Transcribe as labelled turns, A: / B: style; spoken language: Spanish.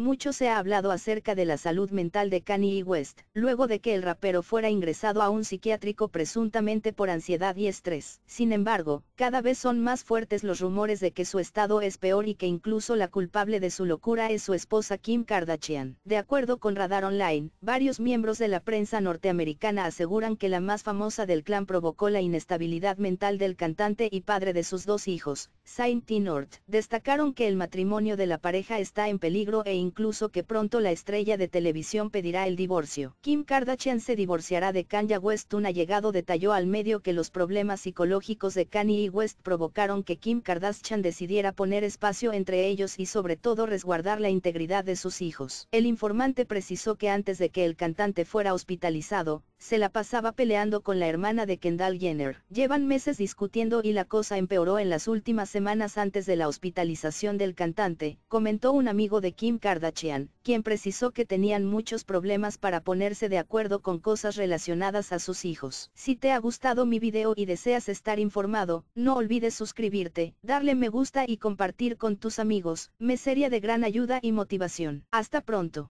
A: Mucho se ha hablado acerca de la salud mental de Kanye West, luego de que el rapero fuera ingresado a un psiquiátrico presuntamente por ansiedad y estrés. Sin embargo, cada vez son más fuertes los rumores de que su estado es peor y que incluso la culpable de su locura es su esposa Kim Kardashian. De acuerdo con Radar Online, varios miembros de la prensa norteamericana aseguran que la más famosa del clan provocó la inestabilidad mental del cantante y padre de sus dos hijos, Saint T. North. Destacaron que el matrimonio de la pareja está en peligro e incluso que pronto la estrella de televisión pedirá el divorcio. Kim Kardashian se divorciará de Kanye West. Un allegado detalló al medio que los problemas psicológicos de Kanye y West provocaron que Kim Kardashian decidiera poner espacio entre ellos y sobre todo resguardar la integridad de sus hijos. El informante precisó que antes de que el cantante fuera hospitalizado, se la pasaba peleando con la hermana de Kendall Jenner. Llevan meses discutiendo y la cosa empeoró en las últimas semanas antes de la hospitalización del cantante, comentó un amigo de Kim Kardashian, quien precisó que tenían muchos problemas para ponerse de acuerdo con cosas relacionadas a sus hijos. Si te ha gustado mi video y deseas estar informado, no olvides suscribirte, darle me gusta y compartir con tus amigos, me sería de gran ayuda y motivación. Hasta pronto.